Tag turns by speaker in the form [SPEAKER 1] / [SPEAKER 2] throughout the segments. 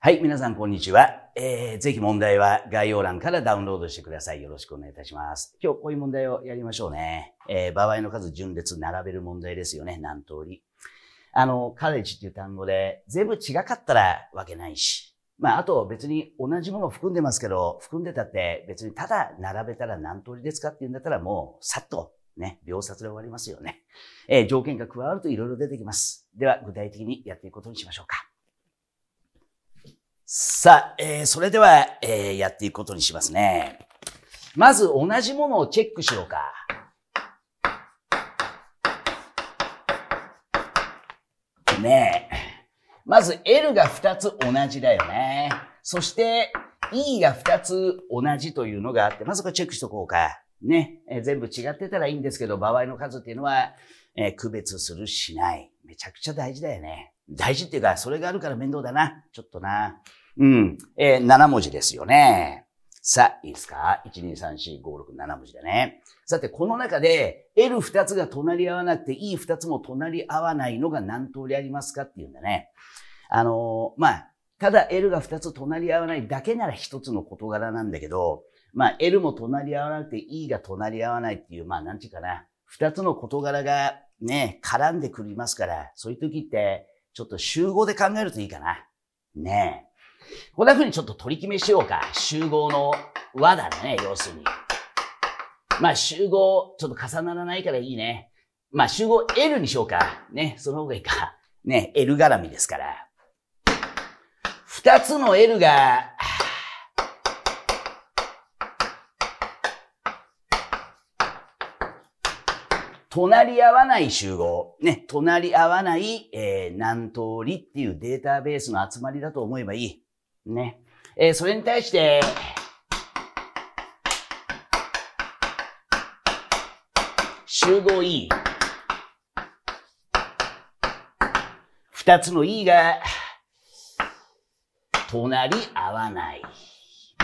[SPEAKER 1] はい、皆さんこんにちは。えー、ぜひ問題は概要欄からダウンロードしてください。よろしくお願いいたします。今日こういう問題をやりましょうね。えー、場合の数順列並べる問題ですよね。何通り。あの、カレッジっていう単語で全部違かったらわけないし。まあ、あと別に同じものを含んでますけど、含んでたって別にただ並べたら何通りですかっていうんだったらもうさっとね、秒殺で終わりますよね。えー、条件が加わると色々出てきます。では具体的にやっていくことにしましょうか。さあ、えー、それでは、えー、やっていくことにしますね。まず同じものをチェックしようか。ねえ。まず L が2つ同じだよね。そして E が2つ同じというのがあって、まずこれチェックしとこうか。ね。えー、全部違ってたらいいんですけど、場合の数っていうのは、えー、区別するしない。めちゃくちゃ大事だよね。大事っていうか、それがあるから面倒だな。ちょっとな。うん。えー、7文字ですよね。さあ、いいですか ?1,2,3,4,5,6,7 文字だね。さて、この中で L2 つが隣り合わなくて E2 つも隣り合わないのが何通りありますかっていうんだね。あのー、まあ、ただ L が2つ隣り合わないだけなら1つの事柄なんだけど、まあ、L も隣り合わなくて E が隣り合わないっていう、まあ、なんちゅうかな。2つの事柄がね、絡んでくりますから、そういう時って、ちょっと集合で考えるといいかな。ねえ。こんな風にちょっと取り決めしようか。集合の和だね、要するに。まあ集合、ちょっと重ならないからいいね。まあ集合 L にしようか。ね、その方がいいか。ね、L 絡みですから。二つの L が、隣り合わない集合、ね、隣り合わない、えー、何通りっていうデータベースの集まりだと思えばいい。ね。えー、それに対して、集合 E。二つの E が、隣り合わない。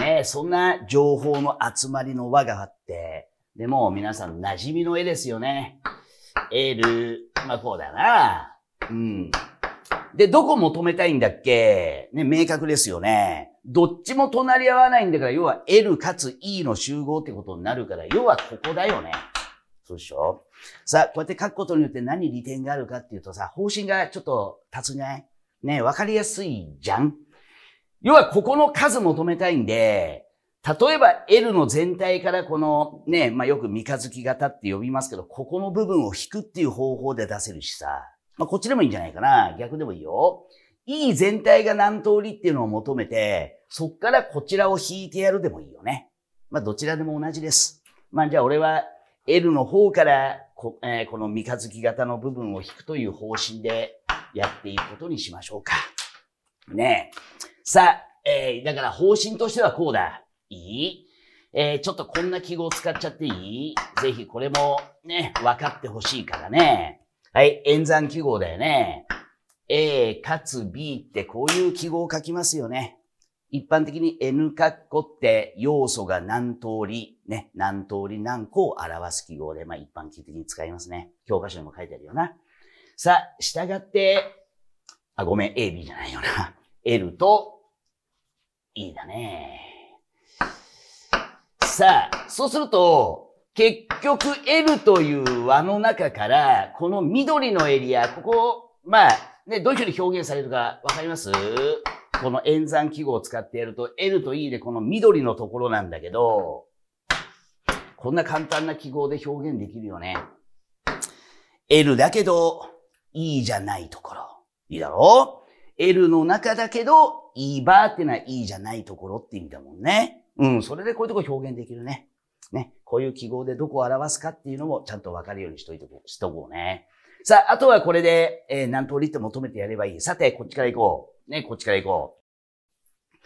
[SPEAKER 1] ね、そんな情報の集まりの輪があって、でも皆さん馴染みの絵ですよね。L、まあこうだな。うん。で、どこ求めたいんだっけね、明確ですよね。どっちも隣り合わないんだから、要は L かつ E の集合ってことになるから、要はここだよね。そうでしょさあ、こうやって書くことによって何利点があるかっていうとさ、方針がちょっと立つね。ね、わかりやすいじゃん要はここの数求めたいんで、例えば L の全体からこのね、まあ、よく三日月型って呼びますけど、ここの部分を引くっていう方法で出せるしさ。まあ、こっちでもいいんじゃないかな。逆でもいいよ。いい全体が何通りっていうのを求めて、そっからこちらを引いてやるでもいいよね。まあ、どちらでも同じです。まあ、じゃあ俺は L の方からこ、えー、この三日月型の部分を引くという方針でやっていくことにしましょうか。ねえ。さあ、えー、だから方針としてはこうだ。いいえー、ちょっとこんな記号使っちゃっていいぜひこれもね、分かってほしいからね。はい、演算記号だよね。A かつ B ってこういう記号を書きますよね。一般的に N カッコって要素が何通り、ね、何通り何個を表す記号で、まあ一般的に使いますね。教科書にも書いてあるよな。さあ、従って、あ、ごめん、A、B じゃないよな。L と E だね。さあ、そうすると、結局 L という輪の中から、この緑のエリア、ここ、まあ、ね、どういうふうに表現されるかわかりますこの演算記号を使ってやると、L と E でこの緑のところなんだけど、こんな簡単な記号で表現できるよね。L だけど、E じゃないところ。いいだろう ?L の中だけど、E バーってのは E じゃないところって意味だもんね。うん、それでこういうとこ表現できるね。ね、こういう記号でどこを表すかっていうのもちゃんとわかるようにしといて、しとこうね。さあ、あとはこれで、えー、何通りって求めてやればいい。さて、こっちから行こう。ね、こっちから行こう。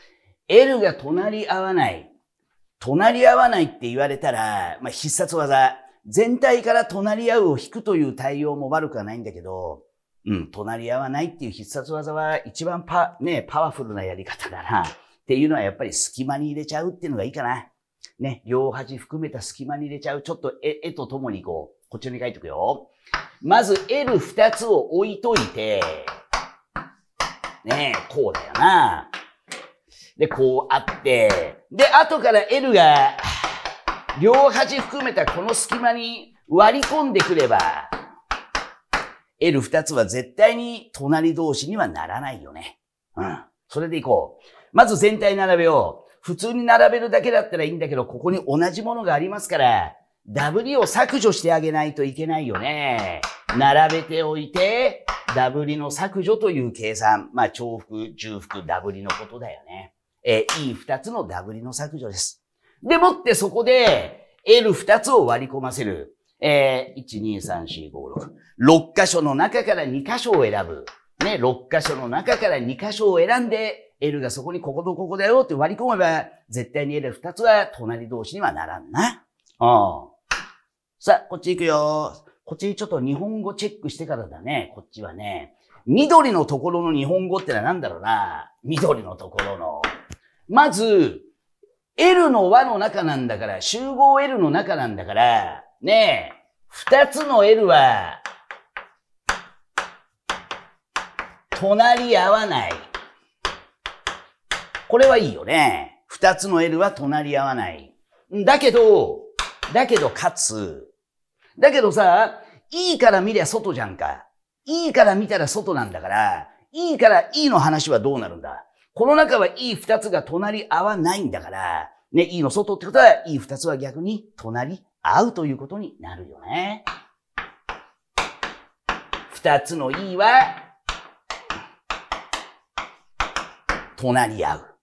[SPEAKER 1] L が隣り合わない。隣り合わないって言われたら、まあ、必殺技。全体から隣り合うを引くという対応も悪くはないんだけど、うん、隣り合わないっていう必殺技は一番パ、ね、パワフルなやり方だな。っていうのはやっぱり隙間に入れちゃうっていうのがいいかな。ね、両端含めた隙間に入れちゃう。ちょっと絵絵とともにこう、こっちに書いとくよ。まず L2 つを置いといて、ねえ、こうだよな。で、こうあって、で、後から L が、両端含めたこの隙間に割り込んでくれば、L2 つは絶対に隣同士にはならないよね。うん。それでいこう。まず全体並べよう。普通に並べるだけだったらいいんだけど、ここに同じものがありますから、ダブリを削除してあげないといけないよね。並べておいて、ダブリの削除という計算。まあ、重複、重複、ダブリのことだよね。え E2 つのダブリの削除です。でもってそこで、L2 つを割り込ませる。えー、1、2、3、4、5、6。6箇所の中から2箇所を選ぶ。ね、6箇所の中から2箇所を選んで、L がそこにこことここだよって割り込めば、絶対に l 二つは隣同士にはならんな。うん。さあ、こっち行くよ。こっちちょっと日本語チェックしてからだね、こっちはね。緑のところの日本語ってのは何だろうな。緑のところの。まず、L の和の中なんだから、集合 L の中なんだから、ねえ、二つの L は、隣り合わない。これはいいよね。二つの L は隣り合わない。だけど、だけどかつ、だけどさ、いいから見りゃ外じゃんか。いいから見たら外なんだから、いいからいいの話はどうなるんだこの中はいい二つが隣り合わないんだから、ね、いいの外ってことは、いい二つは逆に隣り合うということになるよね。二つのいいは、隣り合う。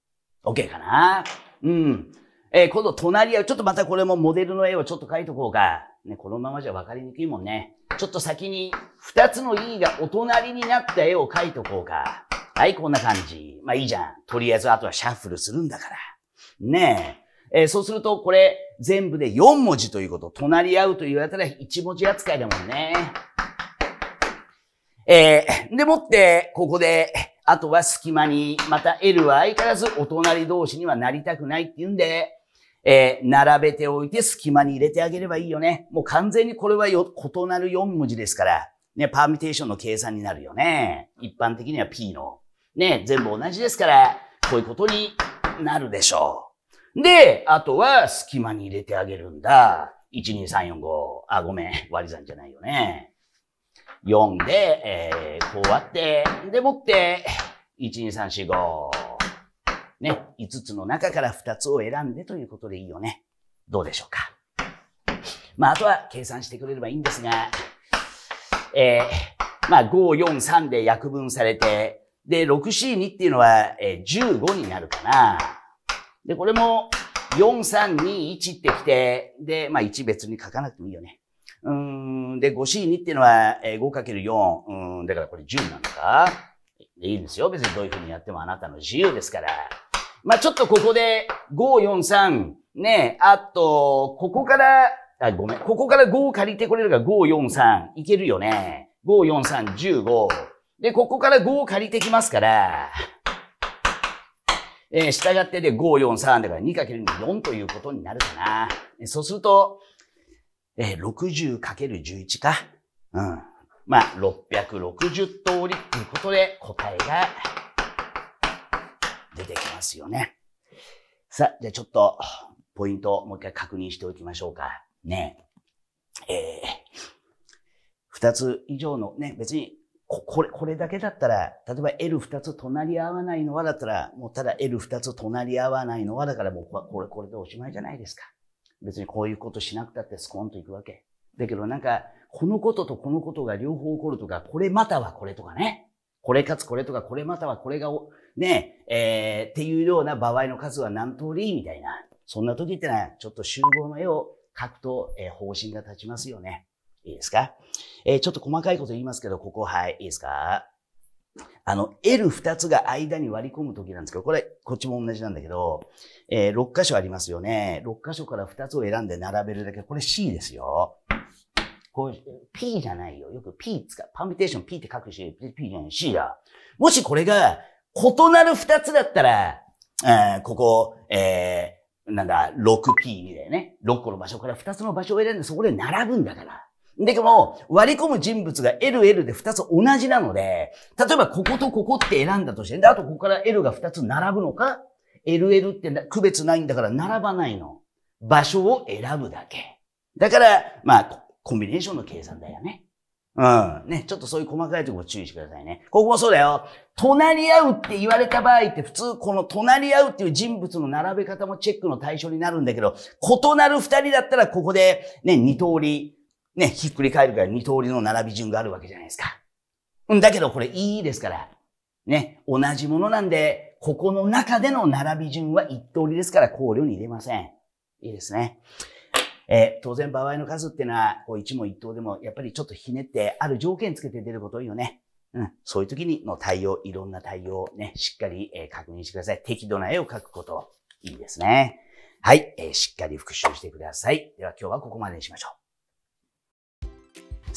[SPEAKER 1] OK かなうん。えー、今度隣り合う。ちょっとまたこれもモデルの絵をちょっと描いとこうか。ね、このままじゃ分かりにくいもんね。ちょっと先に2つの E がお隣になった絵を描いとこうか。はい、こんな感じ。まあいいじゃん。とりあえずあとはシャッフルするんだから。ねえ。えー、そうするとこれ全部で4文字ということ。隣り合うと言われたら1文字扱いだもんね。えー、でもって、ここで、あとは隙間に、また L は相変わらずお隣同士にはなりたくないっていうんで、えー、並べておいて隙間に入れてあげればいいよね。もう完全にこれはよ、異なる4文字ですから、ね、パーミテーションの計算になるよね。一般的には P の。ね、全部同じですから、こういうことになるでしょう。で、あとは隙間に入れてあげるんだ。1、2、3、4、5。あ、ごめん。割り算じゃないよね。4で、えー、こうあって、でもって、1,2,3,4,5ね、5つの中から2つを選んでということでいいよね。どうでしょうか。まあ、あとは計算してくれればいいんですが、えー、まあ、5、4、3で約分されて、で、6 4、2っていうのは、えー、15になるかな。で、これも、4、3、2、1ってきて、で、まあ、1別に書かなくてもいいよね。うん、で、5C2 っていうのは、えー、5×4。うん、だからこれ10なのか。で、いいんですよ。別にどういうふうにやってもあなたの自由ですから。まあ、ちょっとここで、5、4、3。ね、あと、ここから、あ、ごめん。ここから5を借りてこれるから5、4、3。いけるよね。5、4、3、15。で、ここから5を借りてきますから。えー、従ってで5、4、3だから2 × 4ということになるかな。そうすると、えー、60×11 か。うん。まあ、660通りっていうことで答えが出てきますよね。さあ、じゃあちょっと、ポイントをもう一回確認しておきましょうか。ね。え二、つ以上のね、別にこ、これ、これだけだったら、例えば l 二つ隣り合わないのはだったら、もうただ l 二つ隣り合わないのはだからもうこれ、これでおしまいじゃないですか。別にこういうことしなくたってスコンといくわけ。だけどなんか、このこととこのことが両方起こるとか、これまたはこれとかね。これかつこれとか、これまたはこれが、ね、えー、っていうような場合の数は何通りみたいな。そんな時ってのは、ちょっと集合の絵を書くと、えー、方針が立ちますよね。いいですかえー、ちょっと細かいこと言いますけど、ここ、はい、いいですかあの、L2 つが間に割り込むときなんですけど、これ、こっちも同じなんだけど、えー、6箇所ありますよね。6箇所から2つを選んで並べるだけ、これ C ですよ。こう、P じゃないよ。よく P 使う。パンミテーション P って書くし、P じゃない C だ。もしこれが、異なる2つだったら、えー、ここ、えー、なんだ、6P いなね。6個の場所から2つの場所を選んで、そこで並ぶんだから。でも、割り込む人物が LL で2つ同じなので、例えばこことここって選んだとして、で、あとここから L が2つ並ぶのか、LL って区別ないんだから並ばないの。場所を選ぶだけ。だから、まあ、コンビネーションの計算だよね。うん。ね、ちょっとそういう細かいところ注意してくださいね。ここもそうだよ。隣り合うって言われた場合って普通この隣り合うっていう人物の並べ方もチェックの対象になるんだけど、異なる二人だったらここでね、二通りね、ひっくり返るから二通りの並び順があるわけじゃないですか。うんだけどこれいいですから、ね、同じものなんで、ここの中での並び順は一通りですから考慮に入れません。いいですね。えー、当然場合の数っていうのは、こう一問一答でも、やっぱりちょっとひねって、ある条件つけて出ること多いよね。うん。そういう時にの対応、いろんな対応をね、しっかり、え確認してください。適度な絵を描くこと。いいですね。はい、えー、しっかり復習してください。では今日はここまでにしましょう。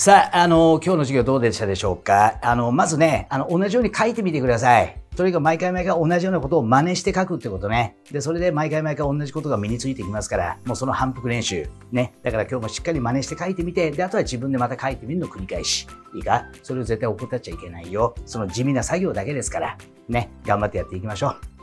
[SPEAKER 1] さあ、あの、今日の授業どうでしたでしょうかあの、まずね、あの、同じように書いてみてください。とにかく毎回毎回同じようなことを真似して書くってことね。で、それで毎回毎回同じことが身についてきますから、もうその反復練習。ね。だから今日もしっかり真似して書いてみて、で、あとは自分でまた書いてみるの繰り返し。いいかそれを絶対怠っちゃいけないよ。その地味な作業だけですから、ね。頑張ってやっていきましょう。